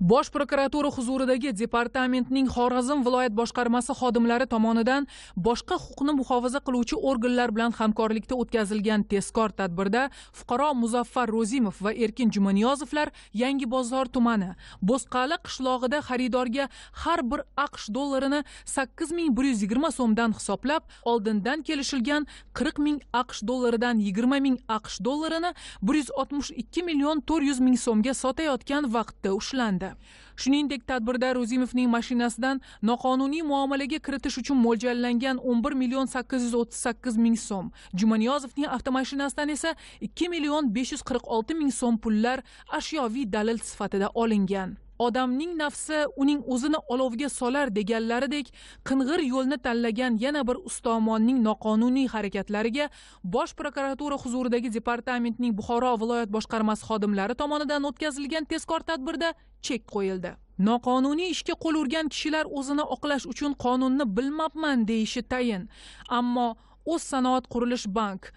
bosh prokuratura huzuridagi departamentning xorazm viloyat boshqarmasi xodimlari tomonidan boshqa huquqni muhofaza qiluvchi organlar bilan hamkorlikda o'tkazilgan tezkor tadbirda fuqaro muzaffar ro'zimov va erkin jumaniyozovlar yangi bozor tumani bo'sqali qishlog'ida xaridorga har bir aqsh dollarini sakkiz ming bir yuz yigirma so'mdan hisoblab oldindan kelishilgan qirq ming aqsh dollaridan yigirma ming aqsh dollarini bir yuz oltmish ikki million to'rt yuz ming so'mga sotayotgan vaqtda ushlandi edi shuningdek tadbirda ro'zimovning mashinasidan noqonuniy muomalaga kiritish uchun mo'ljallangan 11 million 838 ming so'm jumaniyozovning avtomashinasidan esa 2 million 546 ming so'm pullar ashyoviy dalil sifatida olingan odamning nafsi uning o'zini olovga solar deganlaridek qing'ir yo'lni tanlagan yana bir ustomonning noqonuniy harakatlariga bosh prokuratura huzuridagi departamentning buxoro viloyat boshqarmasi xodimlari tomonidan o'tkazilgan tezkor tadbirda chek qo'yildi noqonuniy ishga qo'l urgan kishilar o'zini oqlash uchun qonunni bilmabman deyishi tayin ammo sanoat qurilish bank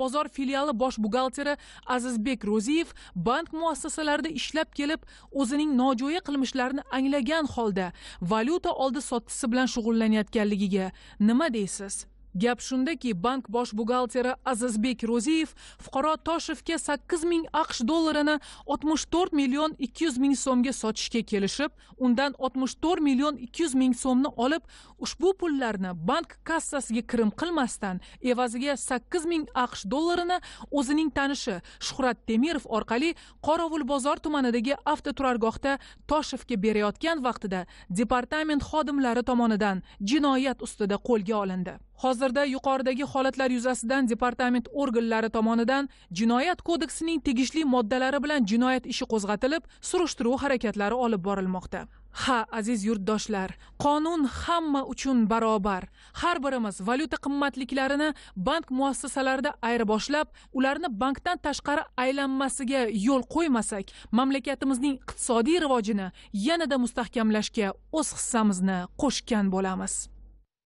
bozor filiali bosh buxgalteri azizbek ro'ziyev bank muassasalarida ishlab kelib o'zining nojo'ya qilmishlarini anglagan holda valyuta oldi sotdisi bilan shug'ullanayotganligiga nima deysiz gap shundaki bank bosh buxgalteri azizbek ro'ziyev fuqaro toshevga sakkiz ming aqsh dollarini oltmish to'rt million ikki yuz ming so'mga sotishga kelishib undan oltmish to'rt million ikki yuz ming so'mni olib ushbu pullarni bank kassasiga kirim qilmasdan evaziga sakkiz ming aqsh dollarini o'zining tanishi shuhrat temirov orqali qorovul bozor tumanidagi avtoturargohda toshevga berayotgan vaqtida departament xodimlari tomonidan jinoyat ustida qo'lga olindi hozirda yuqoridagi holatlar yuzasidan departament organlari tomonidan jinoyat kodeksining tegishli moddalari bilan jinoyat ishi qo'zg'atilib surishtiruv harakatlari olib borilmoqda ha aziz yurtdoshlar qonun hamma uchun barobar har birimiz valyuta qimmatliklarini bank muassasalarida ayirboshlab ularni bankdan tashqari aylanmasiga yo'l qo'ymasak mamlakatimizning iqtisodiy rivojini yanada mustahkamlashga o'z hissamizni qo'shgan bo'lamiz